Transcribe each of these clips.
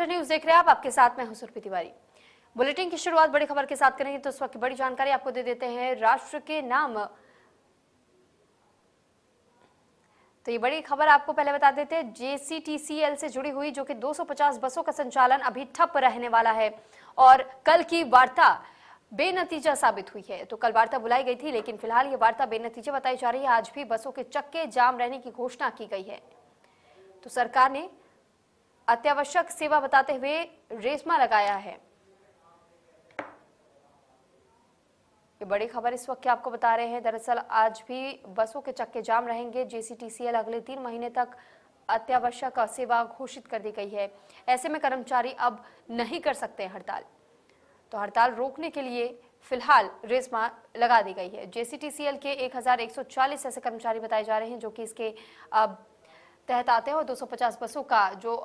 news देख रहे हैं आप आपके साथ मैं हूं तिवारी बुलेटिन की शुरुआत बड़ी खबर के साथ करेंगे तो इस वक्त की बड़ी जानकारी आपको दे देते हैं राष्ट्र के नाम तो ये बड़ी खबर आपको पहले बता देते हैं जेसीटीसीएल से जुड़ी हुई जो कि 250 बसों का संचालन अभी ठप रहने वाला है और कल की वार्ता बेनतीजा साबित हुई है तो कल वार्ता बुलाई गई थी लेकिन फिलहाल ये वार्ता बेनतीजा बताई जा रही है आज भी बसों के चक्के जाम रहने की घोषणा की गई है तो सरकार ने अत्यावश्यक सेवा बताते हुए रेशमा लगाया है ये बड़ी खबर इस वक्त आपको बता रहे हैं दरअसल आज भी बसों के चक्के जाम रहेंगे जेसीटीसीएल अगले तीन महीने तक अत्यावश्यक सेवा घोषित कर दी गई है ऐसे में कर्मचारी अब नहीं कर सकते हड़ताल तो हड़ताल रोकने के लिए फिलहाल रेसमा लगा दी गई है जेसीटीसीएल के 1140 ऐसे कर्मचारी बताए जा रहे हैं जो कि इसके तहत आते हैं और 250 बसों का जो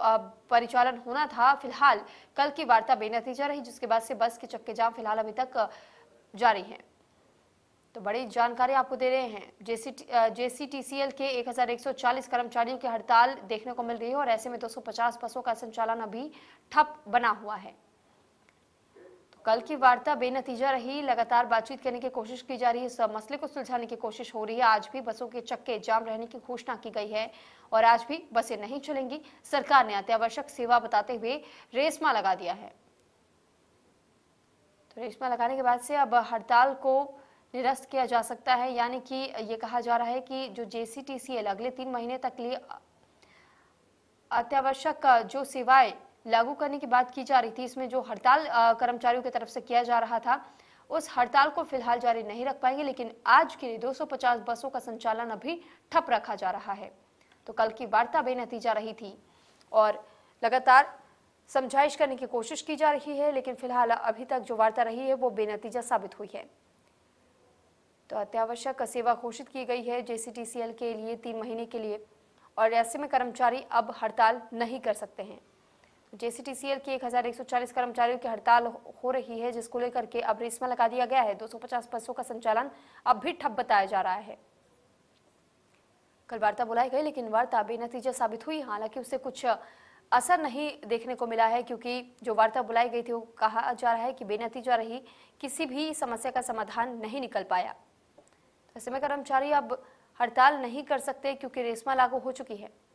परिचालन होना था फिलहाल कल की वार्ता बेनतीजा रही जिसके बाद से बस के चक्के जाम फिलहाल अभी तक जारी है तो बड़ी जानकारी आपको दे रहे हैं जेसीटीसीएल के 1140 कर्मचारियों की हड़ताल देखने को मिल रही है और ऐसे में 250 बसों का संचालन अभी ठप बना हुआ है कल की वार्ता बेनतीजा रही लगातार बातचीत करने की कोशिश की जा रही है सब मसले को सुलझाने की कोशिश हो रही है आज भी बसों के चक्के जाम रहने की घोषणा की गई है और आज भी बसें नहीं चलेंगी सरकार ने अत्यावश्यक सेवा बताते हुए रेसमा लगा दिया है तो रेशमा लगाने के बाद से अब हड़ताल को निरस्त किया जा सकता है यानी कि ये कहा जा रहा है कि जो जेसीटीसीएल अगले तीन महीने तक लिए अत्यावश्यक जो सेवाएं लागू करने की बात की जा रही थी इसमें जो हड़ताल कर्मचारियों की तरफ से किया जा रहा था उस हड़ताल को फिलहाल जारी नहीं रख पाएंगे लेकिन आज के लिए 250 बसों का संचालन अभी ठप रखा जा रहा है तो कल की वार्ता बेनतीजा रही थी और लगातार समझाइश करने की कोशिश की जा रही है लेकिन फिलहाल अभी तक जो वार्ता रही है वो बेनतीजा साबित हुई है तो अत्यावश्यक सेवा घोषित की गई है जेसीटीसीएल के लिए तीन महीने के लिए और ऐसे में कर्मचारी अब हड़ताल नहीं कर सकते हैं जेसीटीसीएल के 1140 कर्मचारियों की हड़ताल हो रही है जिसको लेकर के अब रेसमा लगा दिया गया है 250 बसों का संचालन अब भी ठप बताया जा रहा है कल वार्ता बुलाई गई लेकिन वार्ता बेनतीजा साबित हुई हालांकि उससे कुछ असर नहीं देखने को मिला है क्योंकि जो वार्ता बुलाई गई थी वो कहा जा रहा है कि बेनतीजा रही किसी भी समस्या का समाधान नहीं निकल पाया तो ऐसे में कर्मचारी अब हड़ताल नहीं कर सकते क्योंकि रेशमा लागू हो चुकी है